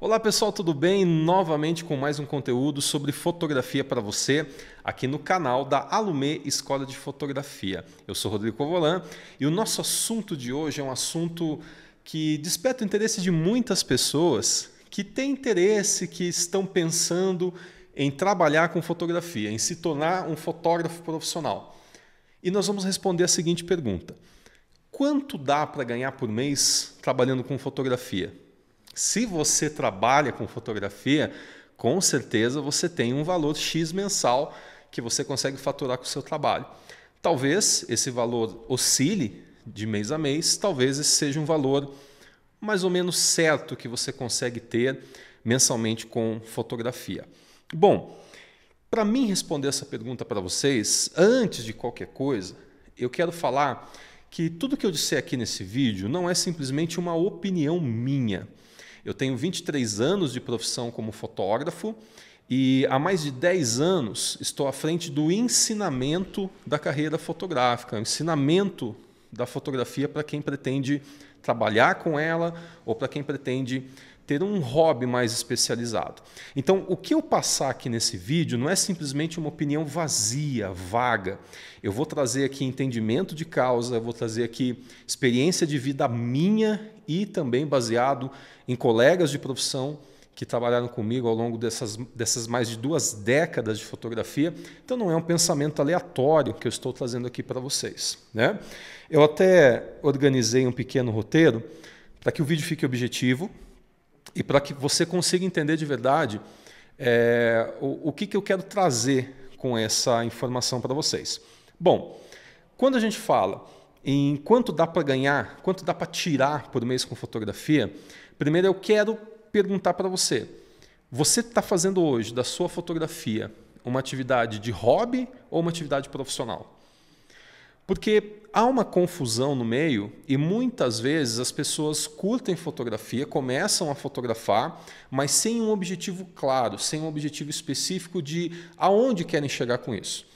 Olá pessoal, tudo bem? Novamente com mais um conteúdo sobre fotografia para você aqui no canal da Alumê Escola de Fotografia. Eu sou Rodrigo Covolan e o nosso assunto de hoje é um assunto que desperta o interesse de muitas pessoas que têm interesse, que estão pensando em trabalhar com fotografia, em se tornar um fotógrafo profissional. E nós vamos responder a seguinte pergunta: quanto dá para ganhar por mês trabalhando com fotografia? Se você trabalha com fotografia, com certeza você tem um valor X mensal que você consegue faturar com o seu trabalho. Talvez esse valor oscile de mês a mês, talvez esse seja um valor mais ou menos certo que você consegue ter mensalmente com fotografia. Bom, para mim responder essa pergunta para vocês, antes de qualquer coisa, eu quero falar que tudo que eu disser aqui nesse vídeo não é simplesmente uma opinião minha. Eu tenho 23 anos de profissão como fotógrafo e há mais de 10 anos estou à frente do ensinamento da carreira fotográfica, ensinamento da fotografia para quem pretende trabalhar com ela ou para quem pretende ter um hobby mais especializado. Então, o que eu passar aqui nesse vídeo não é simplesmente uma opinião vazia, vaga. Eu vou trazer aqui entendimento de causa, vou trazer aqui experiência de vida minha e também baseado em colegas de profissão que trabalharam comigo ao longo dessas, dessas mais de duas décadas de fotografia. Então não é um pensamento aleatório que eu estou trazendo aqui para vocês. Né? Eu até organizei um pequeno roteiro para que o vídeo fique objetivo e para que você consiga entender de verdade é, o, o que, que eu quero trazer com essa informação para vocês. Bom, quando a gente fala em quanto dá para ganhar, quanto dá para tirar por mês com fotografia, primeiro eu quero perguntar para você: você está fazendo hoje da sua fotografia uma atividade de hobby ou uma atividade profissional? Porque há uma confusão no meio e muitas vezes as pessoas curtem fotografia, começam a fotografar, mas sem um objetivo claro, sem um objetivo específico de aonde querem chegar com isso.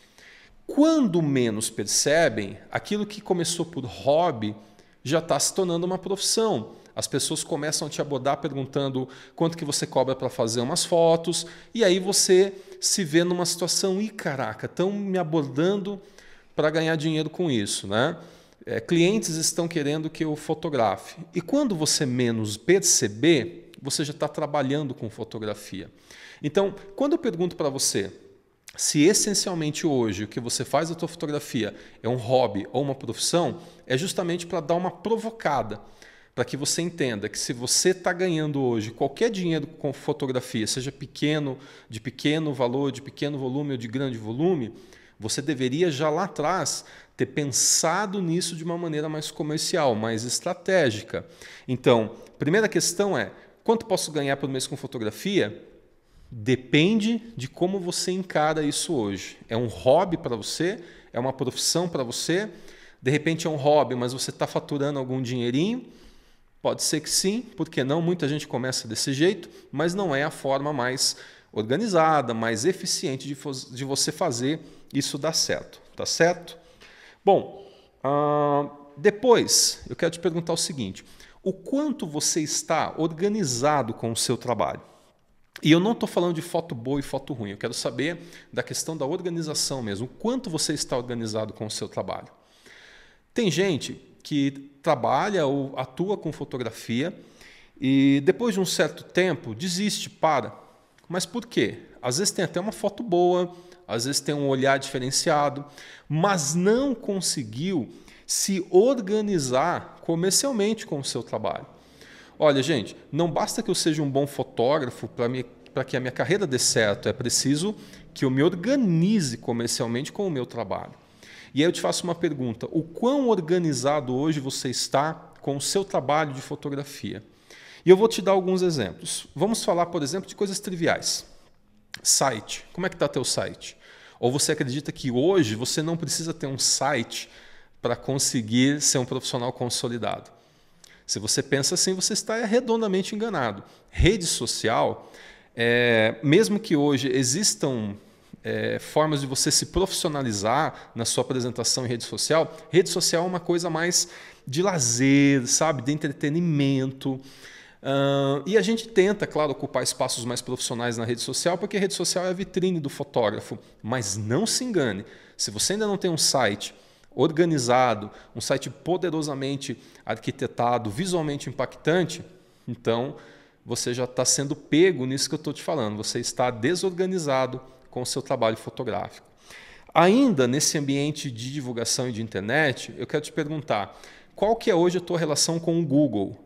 Quando menos percebem, aquilo que começou por hobby já está se tornando uma profissão. As pessoas começam a te abordar perguntando quanto que você cobra para fazer umas fotos, e aí você se vê numa situação, e caraca, estão me abordando para ganhar dinheiro com isso, né? É, clientes estão querendo que eu fotografe. E quando você menos perceber, você já está trabalhando com fotografia. Então, quando eu pergunto para você, se essencialmente hoje o que você faz a tua fotografia é um hobby ou uma profissão, é justamente para dar uma provocada, para que você entenda que se você está ganhando hoje qualquer dinheiro com fotografia, seja pequeno, de pequeno valor, de pequeno volume ou de grande volume, você deveria já lá atrás ter pensado nisso de uma maneira mais comercial, mais estratégica. Então, primeira questão é: quanto posso ganhar por mês com fotografia? Depende de como você encara isso hoje. É um hobby para você? É uma profissão para você? De repente é um hobby, mas você está faturando algum dinheirinho? Pode ser que sim, porque não? Muita gente começa desse jeito, mas não é a forma mais organizada, mais eficiente de, de você fazer isso dar certo, tá certo? Bom, uh, depois eu quero te perguntar o seguinte: o quanto você está organizado com o seu trabalho? E eu não estou falando de foto boa e foto ruim, eu quero saber da questão da organização mesmo, o quanto você está organizado com o seu trabalho. Tem gente que trabalha ou atua com fotografia e depois de um certo tempo desiste, para. Mas por quê? Às vezes tem até uma foto boa, às vezes tem um olhar diferenciado, mas não conseguiu se organizar comercialmente com o seu trabalho. Olha, gente, não basta que eu seja um bom fotógrafo para me para que a minha carreira dê certo, é preciso que eu me organize comercialmente com o meu trabalho. E aí eu te faço uma pergunta: o quão organizado hoje você está com o seu trabalho de fotografia? E eu vou te dar alguns exemplos. Vamos falar, por exemplo, de coisas triviais. Site. Como é que está teu site? Ou você acredita que hoje você não precisa ter um site para conseguir ser um profissional consolidado? Se você pensa assim, você está redondamente enganado. Rede social é, mesmo que hoje existam é, formas de você se profissionalizar na sua apresentação em rede social, rede social é uma coisa mais de lazer, sabe, de entretenimento. Uh, e a gente tenta, claro, ocupar espaços mais profissionais na rede social, porque a rede social é a vitrine do fotógrafo. Mas não se engane, se você ainda não tem um site organizado, um site poderosamente arquitetado, visualmente impactante, então você já está sendo pego nisso que eu estou te falando. Você está desorganizado com o seu trabalho fotográfico. Ainda nesse ambiente de divulgação e de internet, eu quero te perguntar, qual que é hoje a tua relação com o Google?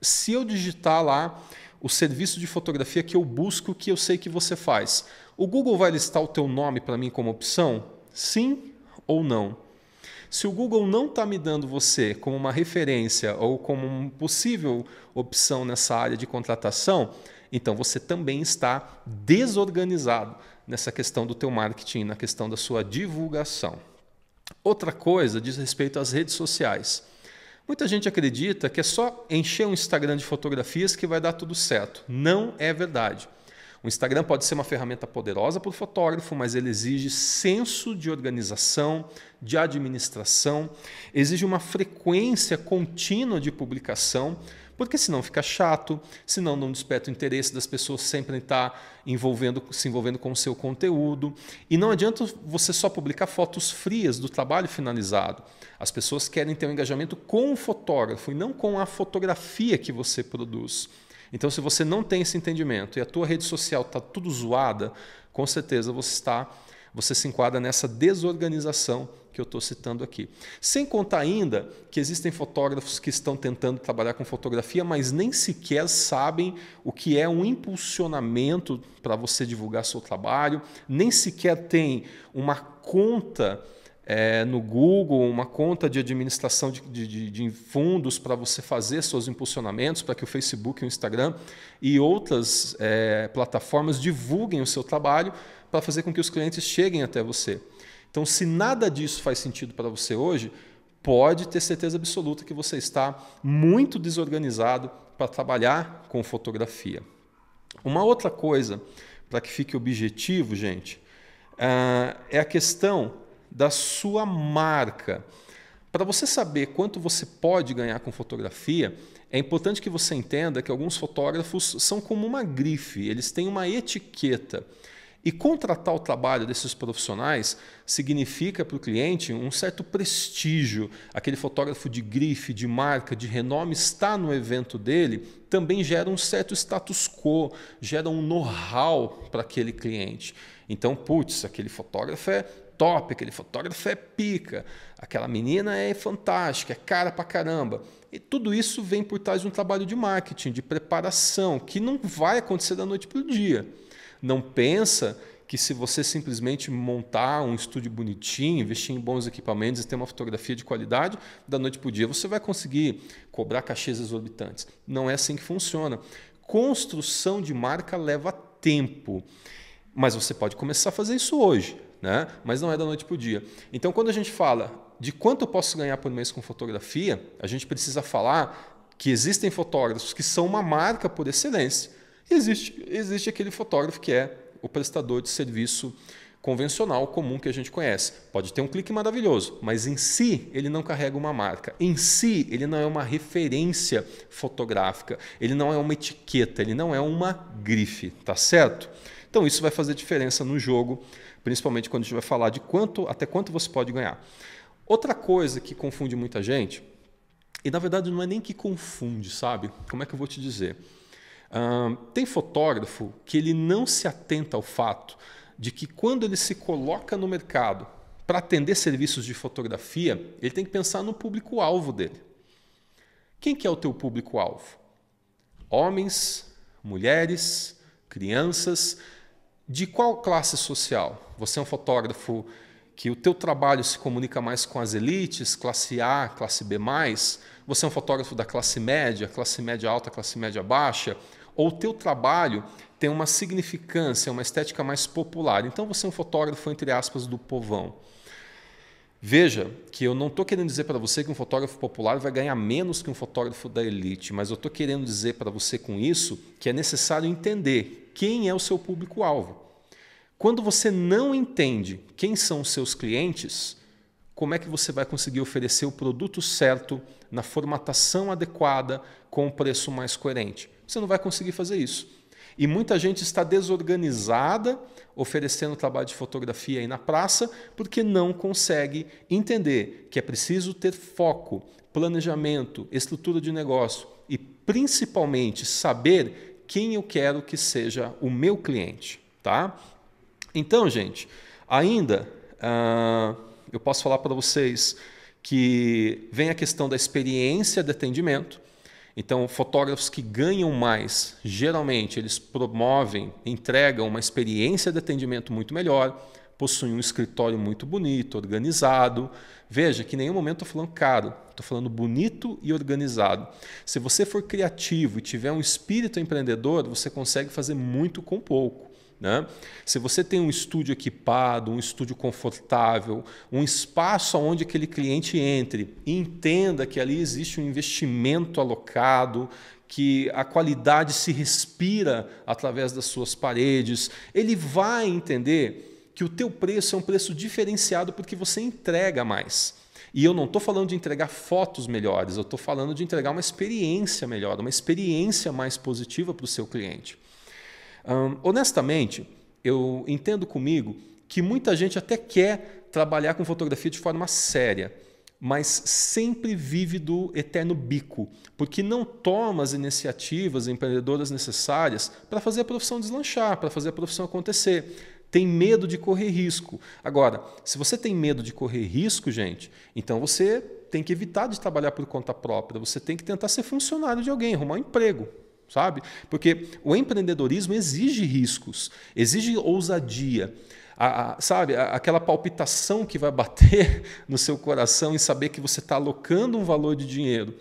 Se eu digitar lá o serviço de fotografia que eu busco, que eu sei que você faz, o Google vai listar o teu nome para mim como opção? Sim ou não? Se o Google não está me dando você como uma referência ou como uma possível opção nessa área de contratação, então você também está desorganizado nessa questão do teu marketing, na questão da sua divulgação. Outra coisa diz respeito às redes sociais. Muita gente acredita que é só encher um Instagram de fotografias que vai dar tudo certo. Não é verdade. O Instagram pode ser uma ferramenta poderosa para o fotógrafo, mas ele exige senso de organização, de administração, exige uma frequência contínua de publicação, porque senão fica chato, senão não desperta o interesse das pessoas sempre estar tá envolvendo, se envolvendo com o seu conteúdo. E não adianta você só publicar fotos frias do trabalho finalizado. As pessoas querem ter um engajamento com o fotógrafo e não com a fotografia que você produz. Então, se você não tem esse entendimento e a tua rede social está tudo zoada, com certeza você está você se enquadra nessa desorganização que eu estou citando aqui. Sem contar ainda que existem fotógrafos que estão tentando trabalhar com fotografia, mas nem sequer sabem o que é um impulsionamento para você divulgar seu trabalho, nem sequer tem uma conta é, no Google, uma conta de administração de, de, de fundos para você fazer seus impulsionamentos, para que o Facebook, o Instagram e outras é, plataformas divulguem o seu trabalho para fazer com que os clientes cheguem até você. Então, se nada disso faz sentido para você hoje, pode ter certeza absoluta que você está muito desorganizado para trabalhar com fotografia. Uma outra coisa, para que fique objetivo, gente, ah, é a questão da sua marca. Para você saber quanto você pode ganhar com fotografia, é importante que você entenda que alguns fotógrafos são como uma grife, eles têm uma etiqueta. E contratar o trabalho desses profissionais significa para o cliente um certo prestígio. Aquele fotógrafo de grife, de marca, de renome está no evento dele, também gera um certo status quo, gera um know-how para aquele cliente. Então, putz, aquele fotógrafo é top, aquele é fotógrafo é pica, aquela menina é fantástica, é cara pra caramba. E tudo isso vem por trás de um trabalho de marketing, de preparação, que não vai acontecer da noite para o dia. Não pensa que se você simplesmente montar um estúdio bonitinho, investir em bons equipamentos e ter uma fotografia de qualidade, da noite para o dia você vai conseguir cobrar cachês exorbitantes. Não é assim que funciona. Construção de marca leva tempo, mas você pode começar a fazer isso hoje né? mas não é da noite para o dia. Então, quando a gente fala de quanto eu posso ganhar por mês com fotografia, a gente precisa falar que existem fotógrafos que são uma marca por excelência. E existe, existe aquele fotógrafo que é o prestador de serviço convencional, comum que a gente conhece. Pode ter um clique maravilhoso, mas em si ele não carrega uma marca. Em si ele não é uma referência fotográfica, ele não é uma etiqueta, ele não é uma grife, tá certo? Então isso vai fazer diferença no jogo, principalmente quando a gente vai falar de quanto, até quanto você pode ganhar. Outra coisa que confunde muita gente, e na verdade não é nem que confunde, sabe? Como é que eu vou te dizer? Uh, tem fotógrafo que ele não se atenta ao fato de que quando ele se coloca no mercado para atender serviços de fotografia, ele tem que pensar no público-alvo dele. Quem que é o teu público-alvo? Homens, mulheres, crianças, de qual classe social? Você é um fotógrafo que o teu trabalho se comunica mais com as elites, classe A, classe B+, você é um fotógrafo da classe média, classe média alta, classe média baixa, ou o teu trabalho tem uma significância, uma estética mais popular. Então você é um fotógrafo entre aspas do povão. Veja que eu não estou querendo dizer para você que um fotógrafo popular vai ganhar menos que um fotógrafo da elite, mas eu estou querendo dizer para você com isso que é necessário entender quem é o seu público-alvo. Quando você não entende quem são os seus clientes, como é que você vai conseguir oferecer o produto certo, na formatação adequada, com o um preço mais coerente? Você não vai conseguir fazer isso. E muita gente está desorganizada oferecendo trabalho de fotografia aí na praça porque não consegue entender que é preciso ter foco, planejamento, estrutura de negócio e principalmente saber quem eu quero que seja o meu cliente, tá? Então, gente, ainda uh, eu posso falar para vocês que vem a questão da experiência de atendimento. Então, fotógrafos que ganham mais, geralmente eles promovem, entregam uma experiência de atendimento muito melhor possui um escritório muito bonito, organizado. Veja que em nenhum momento estou falando caro, estou falando bonito e organizado. Se você for criativo e tiver um espírito empreendedor, você consegue fazer muito com pouco. Né? Se você tem um estúdio equipado, um estúdio confortável, um espaço onde aquele cliente entre e entenda que ali existe um investimento alocado, que a qualidade se respira através das suas paredes, ele vai entender que o teu preço é um preço diferenciado porque você entrega mais. E eu não estou falando de entregar fotos melhores, eu estou falando de entregar uma experiência melhor, uma experiência mais positiva para o seu cliente. Hum, honestamente, eu entendo comigo que muita gente até quer trabalhar com fotografia de forma séria, mas sempre vive do eterno bico, porque não toma as iniciativas empreendedoras necessárias para fazer a profissão deslanchar, para fazer a profissão acontecer tem medo de correr risco. Agora, se você tem medo de correr risco, gente, então você tem que evitar de trabalhar por conta própria, você tem que tentar ser funcionário de alguém, arrumar um emprego, sabe? Porque o empreendedorismo exige riscos, exige ousadia. A, a, sabe, a, aquela palpitação que vai bater no seu coração em saber que você está alocando um valor de dinheiro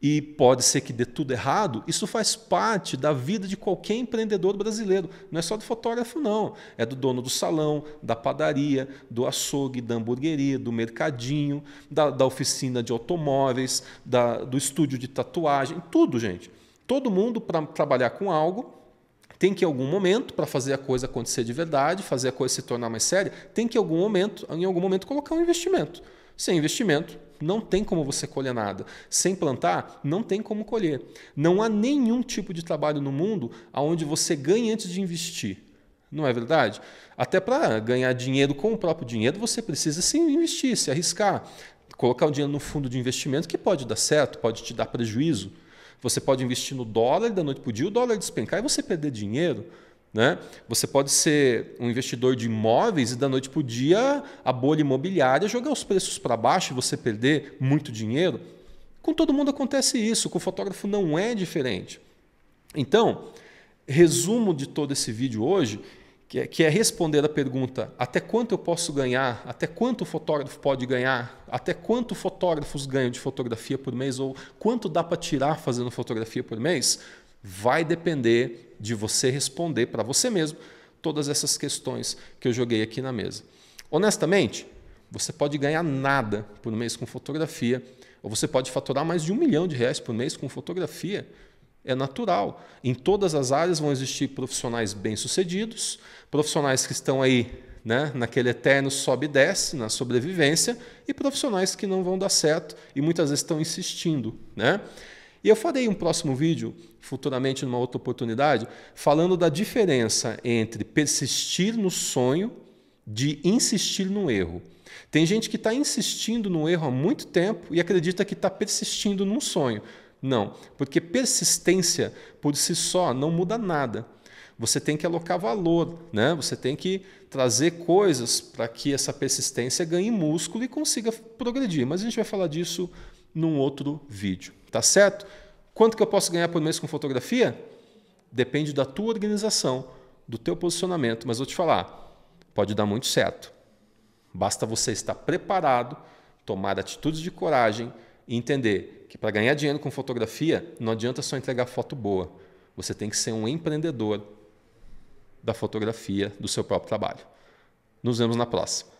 e pode ser que dê tudo errado, isso faz parte da vida de qualquer empreendedor brasileiro. Não é só do fotógrafo, não. É do dono do salão, da padaria, do açougue, da hamburgueria, do mercadinho, da, da oficina de automóveis, da, do estúdio de tatuagem, tudo, gente. Todo mundo, para trabalhar com algo, tem que em algum momento, para fazer a coisa acontecer de verdade, fazer a coisa se tornar mais séria, tem que em algum momento, em algum momento colocar um investimento. Sem investimento, não tem como você colher nada. Sem plantar, não tem como colher. Não há nenhum tipo de trabalho no mundo onde você ganha antes de investir. Não é verdade? Até para ganhar dinheiro com o próprio dinheiro, você precisa sim investir, se arriscar. Colocar o dinheiro no fundo de investimento que pode dar certo, pode te dar prejuízo. Você pode investir no dólar da noite para o dia, o dólar despencar e você perder dinheiro. Né? Você pode ser um investidor de imóveis e da noite para o dia a bolha imobiliária jogar os preços para baixo e você perder muito dinheiro. Com todo mundo acontece isso, com o fotógrafo não é diferente. Então, resumo de todo esse vídeo hoje, que é, que é responder a pergunta: até quanto eu posso ganhar? Até quanto o fotógrafo pode ganhar? Até quanto fotógrafos ganham de fotografia por mês? Ou quanto dá para tirar fazendo fotografia por mês? Vai depender de você responder para você mesmo todas essas questões que eu joguei aqui na mesa. Honestamente, você pode ganhar nada por mês com fotografia, ou você pode faturar mais de um milhão de reais por mês com fotografia. É natural. Em todas as áreas vão existir profissionais bem-sucedidos, profissionais que estão aí né, naquele eterno sobe e desce, na sobrevivência, e profissionais que não vão dar certo e muitas vezes estão insistindo. Né? E eu farei um próximo vídeo, futuramente numa outra oportunidade, falando da diferença entre persistir no sonho de insistir no erro. Tem gente que está insistindo no erro há muito tempo e acredita que está persistindo num sonho. Não, porque persistência por si só não muda nada. Você tem que alocar valor, né? você tem que trazer coisas para que essa persistência ganhe músculo e consiga progredir. Mas a gente vai falar disso num outro vídeo, tá certo? Quanto que eu posso ganhar por mês com fotografia? Depende da tua organização, do teu posicionamento, mas vou te falar, pode dar muito certo. Basta você estar preparado, tomar atitudes de coragem e entender que para ganhar dinheiro com fotografia, não adianta só entregar foto boa. Você tem que ser um empreendedor da fotografia, do seu próprio trabalho. Nos vemos na próxima.